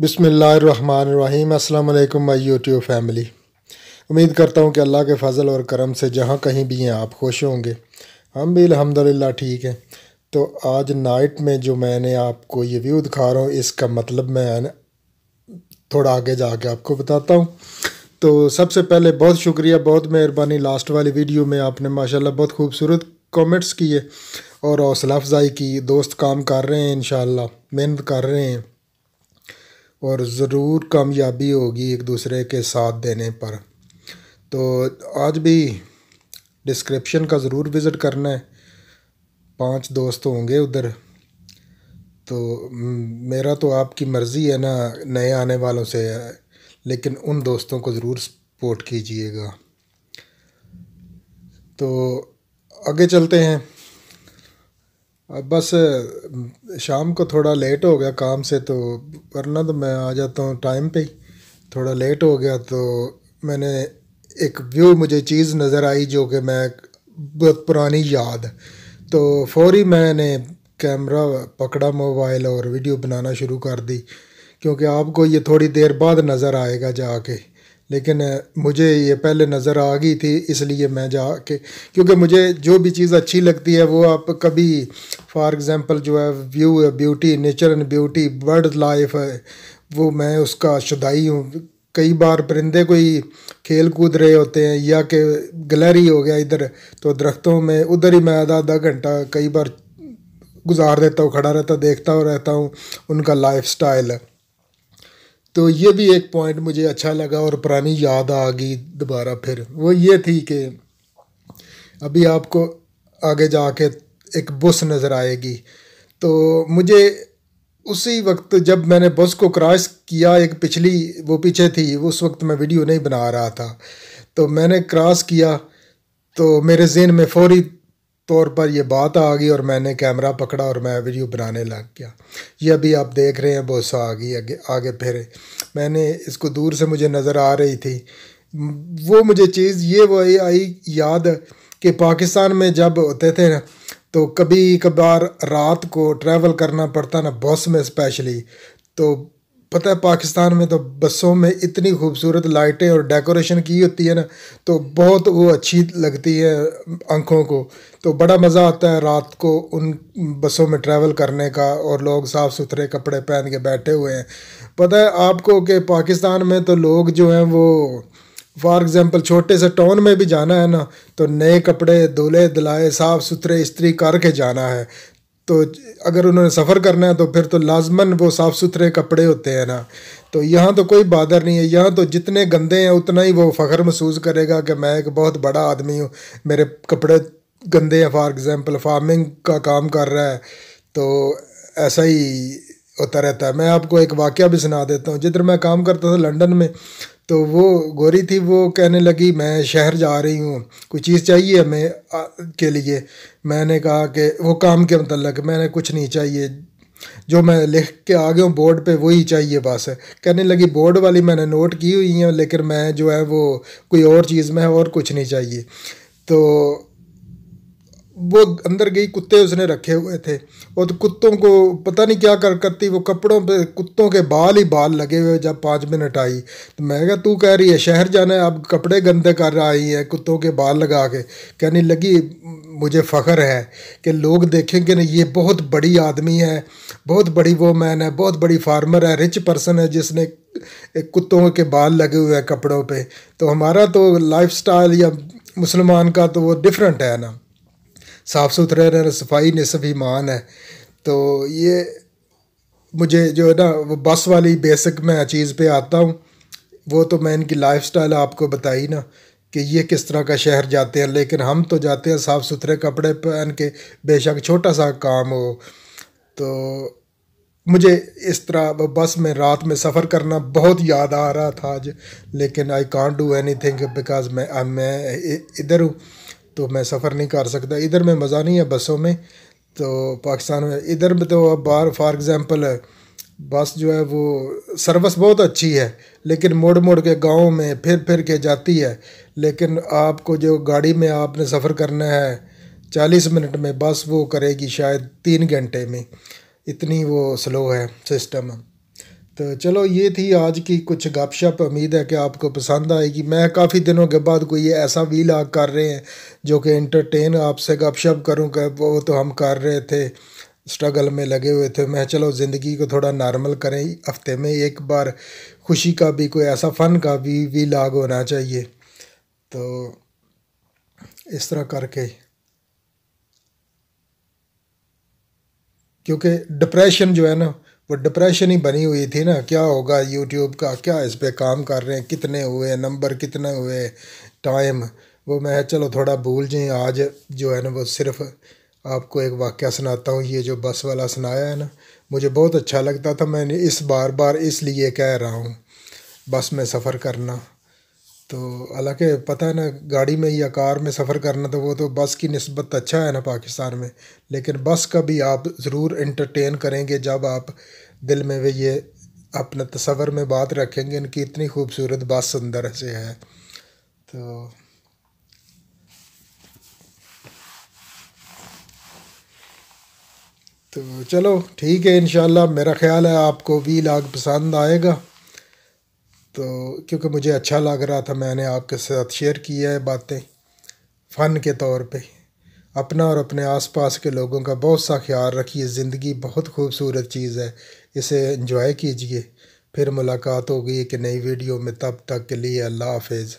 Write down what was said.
बिसमीम् अल्लाम my YouTube family उम्मीद करता हूँ कि अल्लाह के फ़ज़ल और करम से जहाँ कहीं भी हैं आप खुश होंगे हम भी अलहमदिल्ला ठीक हैं तो आज नाइट में जो मैंने आपको ये व्यू दिखा रहा हूँ इसका मतलब मैं थोड़ा आगे जा के आपको बताता हूँ तो सबसे पहले बहुत शुक्रिया बहुत मेहरबानी लास्ट वाली वीडियो में आपने माशाल्लाह बहुत खूबसूरत कॉमेंट्स किए और हौसला अफजाई की दोस्त काम कर रहे हैं इन मेहनत कर रहे हैं और ज़रूर कामयाबी होगी एक दूसरे के साथ देने पर तो आज भी डिस्क्रिप्शन का ज़रूर विज़िट करना है पांच दोस्त होंगे उधर तो मेरा तो आपकी मर्ज़ी है ना नए आने वालों से लेकिन उन दोस्तों को ज़रूर सपोर्ट कीजिएगा तो आगे चलते हैं बस शाम को थोड़ा लेट हो गया काम से तो वरना तो मैं आ जाता हूँ टाइम पे ही थोड़ा लेट हो गया तो मैंने एक व्यू मुझे चीज़ नज़र आई जो कि मैं बहुत पुरानी याद तो फौरी मैंने कैमरा पकड़ा मोबाइल और वीडियो बनाना शुरू कर दी क्योंकि आपको ये थोड़ी देर बाद नज़र आएगा जाके लेकिन मुझे ये पहले नज़र आ गई थी इसलिए मैं जा के क्योंकि मुझे जो भी चीज़ अच्छी लगती है वो आप कभी फॉर एग्ज़ाम्पल जो है व्यू है beauty nature and beauty bird life है वो मैं उसका शुदाई हूँ कई बार परिंदे कोई खेल कूद रहे होते हैं या कि गलहरी हो गया इधर तो दरख्तों में उधर ही मैं आधा आधा घंटा कई बार गुजार देता हूँ खड़ा रहता देखता हूँ रहता हूँ उनका लाइफ स्टाइल है तो ये भी एक पॉइंट मुझे अच्छा लगा और पुरानी याद आ गई दोबारा फिर वो ये थी कि अभी आपको आगे जाके एक बस नज़र आएगी तो मुझे उसी वक्त जब मैंने बस को क्रॉस किया एक पिछली वो पीछे थी उस वक्त मैं वीडियो नहीं बना रहा था तो मैंने क्रॉस किया तो मेरे जेन में फौरी तौर पर यह बात आ गई और मैंने कैमरा पकड़ा और मैं वीडियो बनाने लग गया ये अभी आप देख रहे हैं बोसा आ गई आगे आगे फिरे मैंने इसको दूर से मुझे नज़र आ रही थी वो मुझे चीज़ ये वो आई याद कि पाकिस्तान में जब होते थे ना तो कभी कभार रात को ट्रैवल करना पड़ता ना बस में स्पेशली तो पता है पाकिस्तान में तो बसों में इतनी खूबसूरत लाइटें और डेकोरेशन की होती है ना तो बहुत वो अच्छी लगती है आँखों को तो बड़ा मज़ा आता है रात को उन बसों में ट्रैवल करने का और लोग साफ़ सुथरे कपड़े पहन के बैठे हुए हैं पता है आपको कि पाकिस्तान में तो लोग जो हैं वो फॉर एग्ज़ाम्पल छोटे से टाउन में भी जाना है ना तो नए कपड़े धुले दलाए साफ़ सुथरे इस्त्री करके जाना है तो अगर उन्होंने सफ़र करना है तो फिर तो लाजमन वो साफ़ सुथरे कपड़े होते हैं ना तो यहाँ तो कोई बादर नहीं है यहाँ तो जितने गंदे हैं उतना ही वो फ़ख्र महसूस करेगा कि मैं एक बहुत बड़ा आदमी हूँ मेरे कपड़े गंदे हैं फॉर एग्ज़ाम्पल फार्मिंग का काम कर रहा है तो ऐसा ही होता रहता है मैं आपको एक वाक्य भी सुना देता हूँ जिधर मैं काम करता था लंदन में तो वो गोरी थी वो कहने लगी मैं शहर जा रही हूँ कोई चीज़ चाहिए हमें के लिए मैंने कहा कि वो काम के मतलब मैंने कुछ नहीं चाहिए जो मैं लिख के आ गया हूँ बोर्ड पे वही चाहिए बस कहने लगी बोर्ड वाली मैंने नोट की हुई है लेकिन मैं जो है वो कोई और चीज़ में और कुछ नहीं चाहिए तो वो अंदर गई कुत्ते उसने रखे हुए थे और कुत्तों को पता नहीं क्या कर करती वो कपड़ों पे कुत्तों के बाल ही बाल लगे हुए जब पाँच मिनट आई तो मैं कहा तू कह रही है शहर जाना है अब कपड़े गंदे कर आई है कुत्तों के बाल लगा के कहने लगी मुझे फ़ख्र है कि लोग देखेंगे ना ये बहुत बड़ी आदमी है बहुत बड़ी वोमैन है बहुत बड़ी फार्मर है रिच पर्सन है जिसने कुत्तों के बाल लगे हुए हैं कपड़ों पे तो हमारा तो लाइफस्टाइल या मुसलमान का तो वो डिफरेंट है ना साफ़ सुथरे रहें सफाई सभी ईमान है तो ये मुझे जो है ना वो बस वाली बेसिक मैं चीज़ पे आता हूँ वो तो मैं इनकी लाइफस्टाइल आपको बताई ना कि ये किस तरह का शहर जाते हैं लेकिन हम तो जाते हैं साफ़ सुथरे कपड़े पहन के बेशक छोटा सा काम हो तो मुझे इस तरह बस में रात में सफ़र करना बहुत याद आ रहा था आज लेकिन I can't do anything because मैं मैं इधर हूँ तो मैं सफ़र नहीं कर सकता इधर में मज़ा नहीं है बसों में तो पाकिस्तान में इधर में तो अब बाहर फॉर एग्ज़ाम्पल बस जो है वो सर्विस बहुत अच्छी है लेकिन मोड़ मोड़ के गाँव में फिर फिर के जाती है लेकिन आपको जो गाड़ी में आपने सफ़र करना है चालीस मिनट में बस वो करेगी शायद तीन घंटे में इतनी वो स्लो है सिस्टम तो चलो ये थी आज की कुछ गपशप उम्मीद है कि आपको पसंद आएगी मैं काफ़ी दिनों के बाद कोई ऐसा लाग कर रहे हैं जो कि इंटरटेन आपसे गपशप करूँ कर वो तो हम कर रहे थे स्ट्रगल में लगे हुए थे मैं चलो ज़िंदगी को थोड़ा नॉर्मल करें हफ्ते में एक बार खुशी का भी कोई ऐसा फ़न का भी लाग होना चाहिए तो इस तरह करके क्योंकि डिप्रेशन जो है ना वो डिप्रेशन ही बनी हुई थी ना क्या होगा यूट्यूब का क्या इस पर काम कर रहे हैं कितने हुए नंबर कितने हुए टाइम वो मैं चलो थोड़ा भूल जाए आज जो है ना वो सिर्फ आपको एक वाक्य सुनाता हूँ ये जो बस वाला सुनाया है ना मुझे बहुत अच्छा लगता था मैंने इस बार बार इसलिए कह रहा हूँ बस में सफ़र करना तो हालांकि पता है ना गाड़ी में या कार में सफ़र करना तो वो तो बस की नस्बत अच्छा है ना पाकिस्तान में लेकिन बस का भी आप ज़रूर इंटरटेन करेंगे जब आप दिल में वे ये अपने तस्वर में बात रखेंगे इनकी इतनी खूबसूरत बस अंदर से है तो तो चलो ठीक है इन मेरा ख्याल है आपको वी लाग पसंद आएगा तो क्योंकि मुझे अच्छा लग रहा था मैंने आपके साथ शेयर किया है बातें फ़न के तौर पे अपना और अपने आसपास के लोगों का बहुत सा ख्याल रखिए ज़िंदगी बहुत खूबसूरत चीज़ है इसे इन्जॉय कीजिए फिर मुलाकात होगी एक नई वीडियो में तब तक के लिए अल्लाह हाफिज़